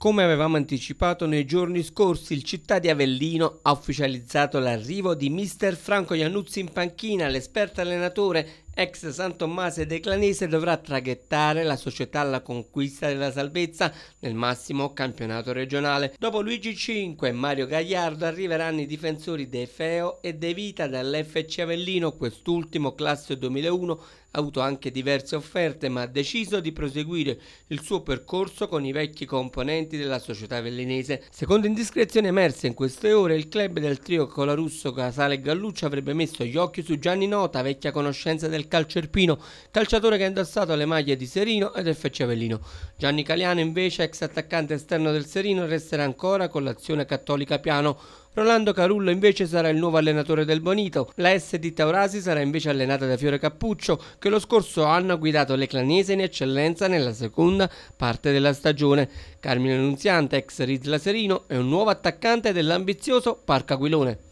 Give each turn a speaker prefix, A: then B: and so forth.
A: Come avevamo anticipato nei giorni scorsi, il città di Avellino ha ufficializzato l'arrivo di mister Franco Iannuzzi in panchina. L'esperto allenatore ex San Tommaso De Clanese dovrà traghettare la società alla conquista della salvezza nel massimo campionato regionale. Dopo Luigi 5 e Mario Gagliardo arriveranno i difensori De Feo e De Vita dall'FC Avellino, quest'ultimo classe 2001 ha avuto anche diverse offerte ma ha deciso di proseguire il suo percorso con i vecchi componenti della società vellinese. Secondo indiscrezioni emerse in queste ore il club del trio Colarusso, Casale e Galluccio avrebbe messo gli occhi su Gianni Nota, vecchia conoscenza del calcio erpino, calciatore che ha indossato le maglie di Serino ed FC Avellino. Gianni Caliano invece, ex attaccante esterno del Serino, resterà ancora con l'azione cattolica piano. Rolando Carullo invece sarà il nuovo allenatore del Bonito. La S di Taurasi sarà invece allenata da Fiore Cappuccio, che lo scorso anno ha guidato le Clanese in eccellenza nella seconda parte della stagione. Carmine Nunziante, ex Rizla Serino, è un nuovo attaccante dell'ambizioso Parca Aquilone.